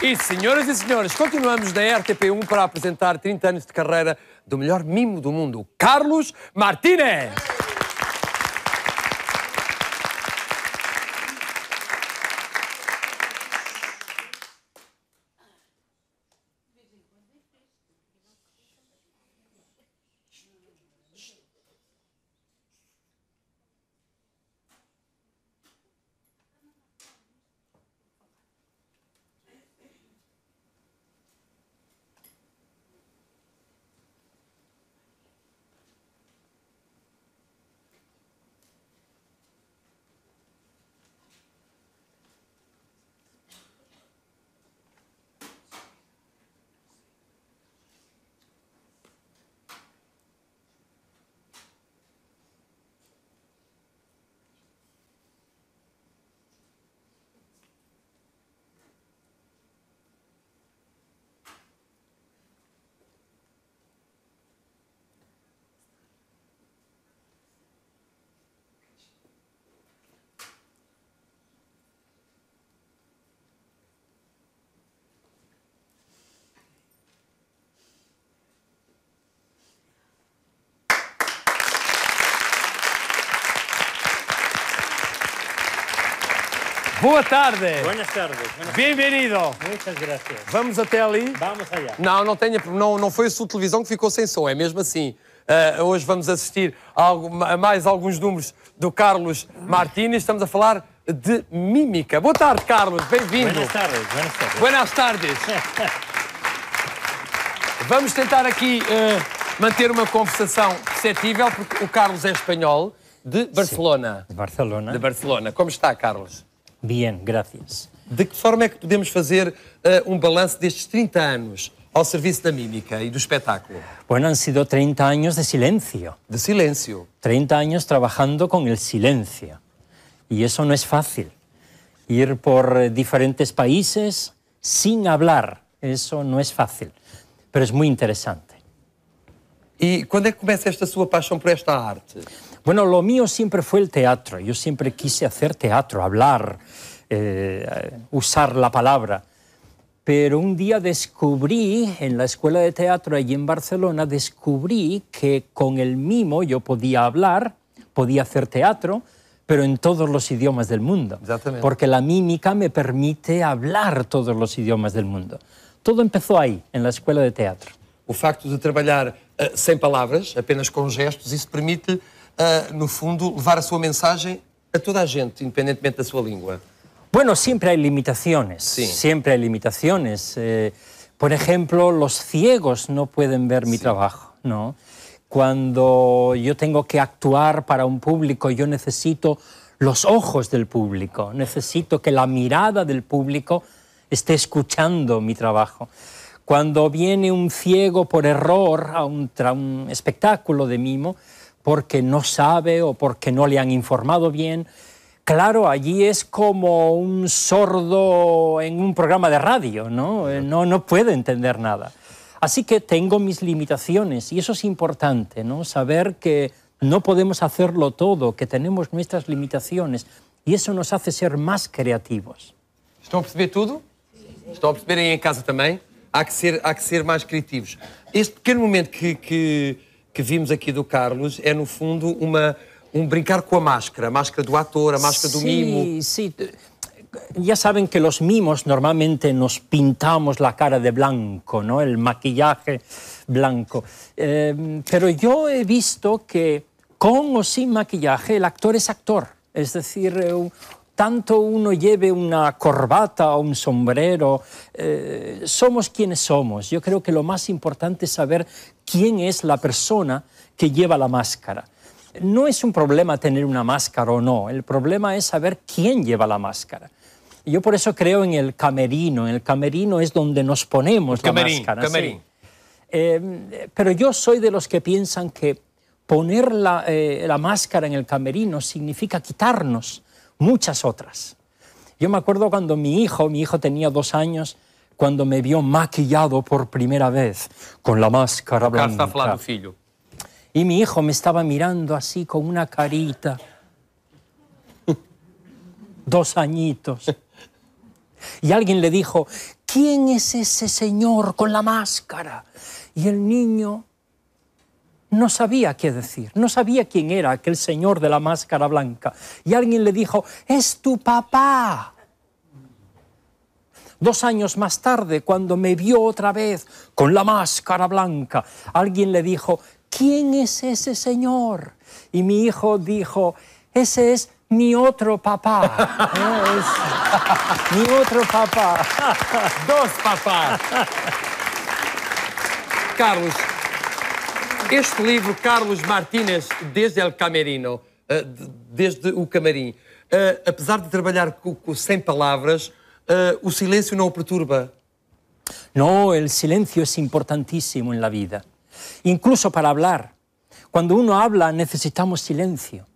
E senhoras e senhores, continuamos da RTP1 para apresentar 30 anos de carreira do melhor mimo do mundo, Carlos Martínez. Boa tarde. Boa tardes. Bem-vindo. Muitas graças. Vamos até ali? Vamos allá. Não, não, tenha, não, não foi a sua televisão que ficou sem som, é mesmo assim. Uh, hoje vamos assistir a, algo, a, mais alguns números do Carlos Martínez. Estamos a falar de mímica. Boa tarde, Carlos. Bem-vindo. Boa tardes. Buenas tardes. Buenas tardes. vamos tentar aqui uh, manter uma conversação perceptível, porque o Carlos é espanhol de Barcelona. Sim, de Barcelona. De Barcelona. Como está, Carlos? Bien, gracias. De que forma é que podemos fazer uh, um balanço destes 30 anos ao serviço da mímica e do espetáculo? Bueno, han sido 30 anos de silêncio. De silêncio. 30 anos trabalhando com o silêncio e isso não é fácil. Ir por eh, diferentes países sem hablar, isso não é fácil, mas é muito interessante. E quando é que começa esta sua paixão por esta arte? Bueno, lo mío siempre fue el teatro. Yo siempre quise hacer teatro, hablar, eh, usar la palabra. Pero un día descubrí, en la escuela de teatro allí en Barcelona, descubrí que con el mimo yo podía hablar, podía hacer teatro, pero en todos los idiomas del mundo. Porque la mímica me permite hablar todos los idiomas del mundo. Todo empezó ahí, en la escuela de teatro. El facto de trabajar eh, sin palabras, apenas con gestos, ¿eso permite no fundo, levar a sua a toda a gente, independentemente da sua língua? Bueno, siempre hay limitaciones, siempre hay limitaciones. Eh, por ejemplo, los ciegos no pueden ver mi trabajo, ¿no? Cuando yo tengo que actuar para un público, yo necesito los ojos del público, necesito que la mirada del público esté escuchando mi trabajo. Cuando viene un ciego por error a a un espectáculo de mimo, porque no sabe o porque no le han informado bien. Claro, allí es como un sordo en un programa de radio, ¿no? Eh, no, no puede entender nada. Así que tengo mis limitaciones y eso es importante, ¿no? Saber que no podemos hacerlo todo, que tenemos nuestras limitaciones y eso nos hace ser más creativos. ¿Están a perceber todo? ¿Están a perceber en em casa también? Hay que ser, más que ser Este pequeño momento que que vimos aquí do Carlos ...es, no fundo, uma, um brincar con a máscara, a máscara do ator, a máscara del mimo. Sí, ya saben que los mimos normalmente nos pintamos la cara de blanco, ¿no? El maquillaje blanco. Em, pero yo he visto que con o sin maquillaje el actor es actor. Es decir, tanto uno lleve una corbata o un sombrero, eh, somos quienes somos. Yo creo que lo más importante es saber quién es la persona que lleva la máscara. No es un problema tener una máscara o no, el problema es saber quién lleva la máscara. Yo por eso creo en el camerino, en el camerino es donde nos ponemos camerín, la máscara. Camerín. Em, pero yo soy de los que piensan que poner la, eh, la, máscara en el camerino significa quitarnos muchas otras. Yo me acuerdo cuando mi hijo, mi hijo tenía dos años, cuando me vio maquillado por primera vez con la máscara blanca. Y mi hijo me estaba mirando así con una carita. Dos añitos. Y alguien le dijo, ¿quién es ese señor con la máscara? Y el niño no sabía qué decir, no sabía quién era aquel señor de la máscara blanca. Y alguien le dijo, es tu papá. Dos años más tarde, cuando me vio otra vez con la máscara blanca, alguien le dijo, ¿quién es ese señor? Y mi hijo dijo, ese es mi otro papá. es mi otro papá. Dos papás. Carlos, este libro, Carlos Martínez, desde el camerino, eh, desde o a eh, apesar de trabalhar sin palabras uh, o silêncio não perturba? No, el silencio es importantísimo en la vida, incluso para hablar. Cuando uno habla necesitamos silencio.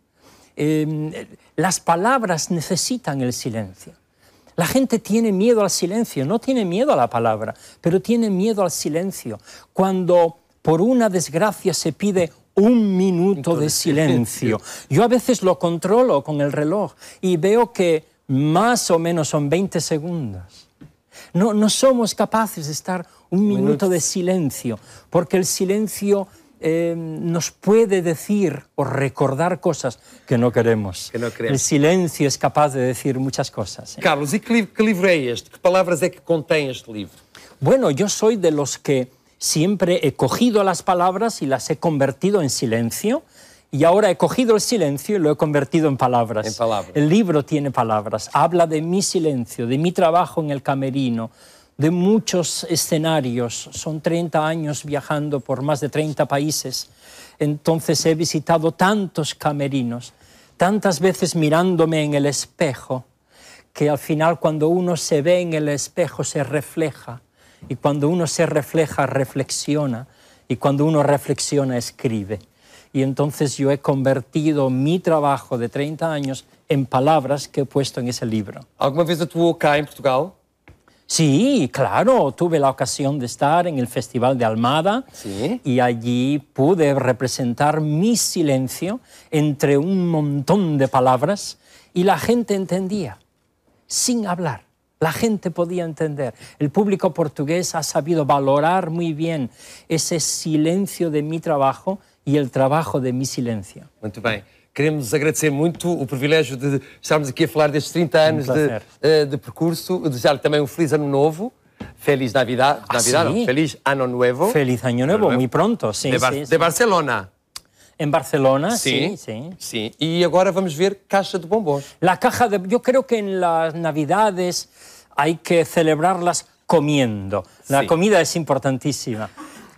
Em, las palabras necesitan el silencio. La gente tiene miedo al silencio, no tiene miedo a la palabra, pero tiene miedo al silencio. Cuando por una desgracia se pide un minuto de silencio, yo a veces lo controlo con el reloj y veo que más o menos son 20 segundos. No, no somos capaces de estar un minuto, de silencio, porque el silencio eh, nos puede decir o recordar cosas que no queremos. el silencio es capaz de decir muchas cosas. ¿eh? Carlos, ¿y qué, libro es este? ¿Qué palabras es que contiene este libro? Bueno, yo soy de los que siempre he cogido las palabras y las he convertido en silencio y ahora he cogido el silencio y lo he convertido en palabras. El libro tiene palabras. Habla de mi silencio, de mi trabajo en el camerino, de muchos escenarios. Son 30 años viajando por más de 30 países. Entonces he visitado tantos camerinos, tantas veces mirándome en el espejo, que al final cuando uno se ve en el espejo se refleja. Y cuando uno se refleja, reflexiona. Y cuando uno reflexiona, escribe y entonces yo he convertido mi trabajo de 30 años en palabras que he puesto en ese libro. ¿Alguna vez estuvo acá en Portugal? Sí, claro, tuve la ocasión de estar en el Festival de Almada ¿Sí? y allí pude representar mi silencio entre un montón de palabras y la gente entendía, sin hablar. La gente podía entender. El público portugués ha sabido valorar muy bien ese silencio de mi trabajo y el trabajo de mi silencio. Muy bien. Queremos agradecer mucho el privilégio de estarmos aquí a falar destes 30 um años de, eh, de, percurso. desejar también un um feliz ano novo. Feliz Navidad. Ah, Navidad feliz Ano Nuevo. Feliz Año Nuevo, muy pronto, Sí, de, Barcelona. En Barcelona, sí, sí, sí, Y ahora vamos a ver caja de bombos. La caja de... Yo creo que en las navidades hay que celebrarlas comiendo. La comida es importantísima.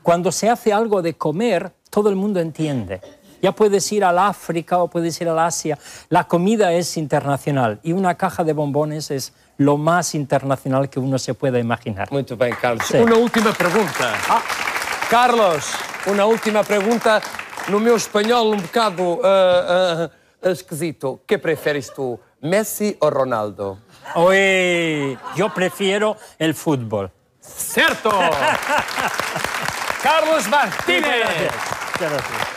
Cuando se hace algo de comer, todo el mundo entiende. Ya puedes ir al África o puedes ir al Asia. La comida es internacional y una caja de bombones es lo más internacional que uno se pueda imaginar. Muy bien, Carlos. Una última pregunta. Ah. Carlos, una última pregunta. No meu español un um bocado eh, eh, esquisito. ¿Qué prefieres tú, Messi o Ronaldo? Oye, yo prefiero el fútbol. Cierto. Carlos Martínez. 素晴らしい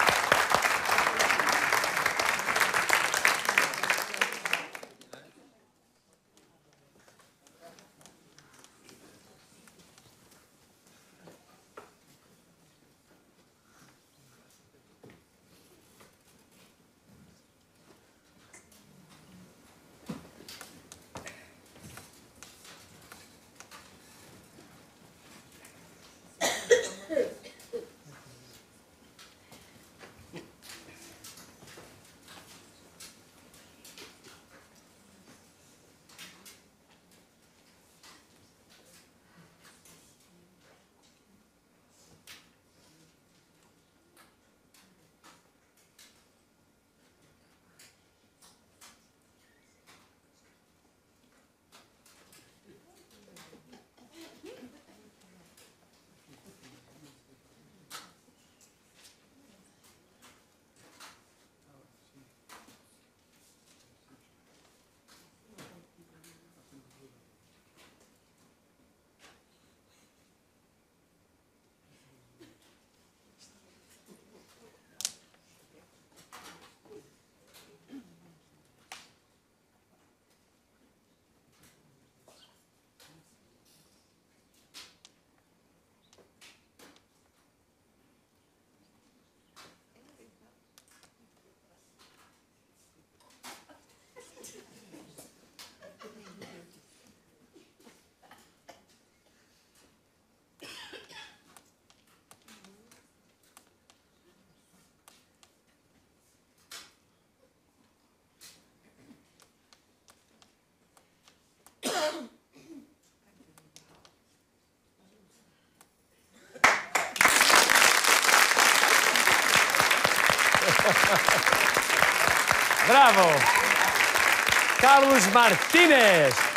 Bravo! Carlos Martínez.